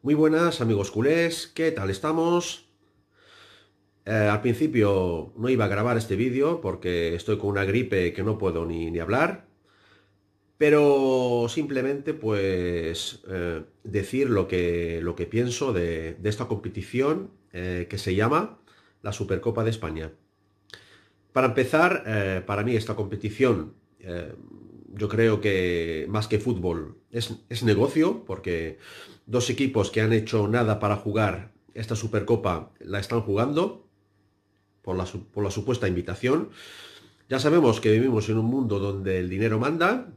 Muy buenas amigos culés, ¿qué tal estamos? Eh, al principio no iba a grabar este vídeo porque estoy con una gripe que no puedo ni, hablar, pero simplemente pues eh, decir lo que, lo que pienso de, esta competición eh, que se llama la Supercopa de España. Para empezar, para mí esta competición yo creo que más que fútbol es, negocio, porque dos equipos que han hecho nada para jugar esta Supercopa la están jugando por la, por la supuesta invitación. Ya sabemos que vivimos en un mundo donde el dinero manda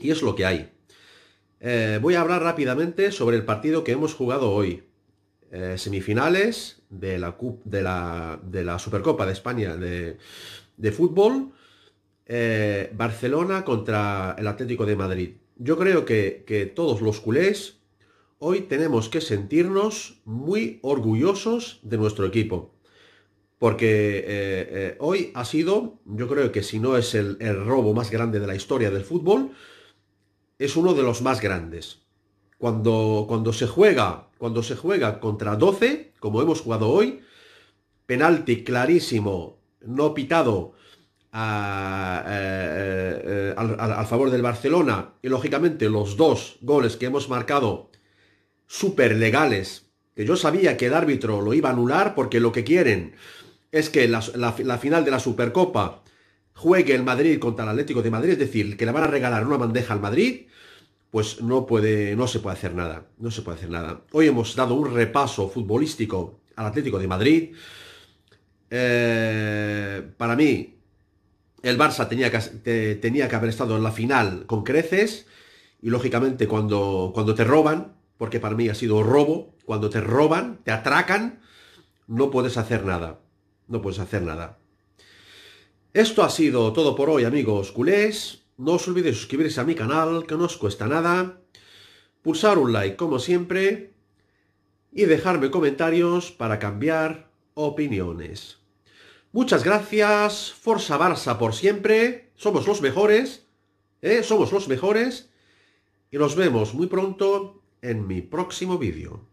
y es lo que hay. Eh, voy a hablar rápidamente sobre el partido que hemos jugado hoy. Eh, semifinales de la, de, de la, Supercopa de España de, de fútbol. Eh, Barcelona contra el Atlético de Madrid. Yo creo que, todos los culés hoy tenemos que sentirnos muy orgullosos de nuestro equipo. Porque eh, eh, hoy ha sido, yo creo que si no es el, robo más grande de la historia del fútbol, es uno de los más grandes. Cuando, cuando, se juega, cuando se juega contra 12, como hemos jugado hoy, penalti clarísimo, no pitado, a, eh, eh, eh, al, favor del Barcelona. Y lógicamente los dos goles que hemos marcado super legales, que yo sabía que el árbitro lo iba a anular porque lo que quieren es que la, final de la Supercopa juegue el Madrid contra el Atlético de Madrid, es decir, que le van a regalar una bandeja al Madrid, pues no puede, no se puede hacer nada, no se puede hacer nada. Hoy hemos dado un repaso futbolístico al Atlético de Madrid. para mí, el Barça tenía que, tenía que haber estado en la final con creces y lógicamente cuando, cuando te roban, porque para mí ha sido robo, cuando te roban, te atracan, no puedes hacer nada. No puedes hacer nada. Esto ha sido todo por hoy amigos culés. No os olvidéis suscribirse a mi canal, que no os cuesta nada. Pulsar un like como siempre. Y dejarme comentarios para cambiar opiniones. Muchas gracias, Forza Barça por siempre, somos los mejores, ¿eh? somos los mejores y nos vemos muy pronto en mi próximo vídeo.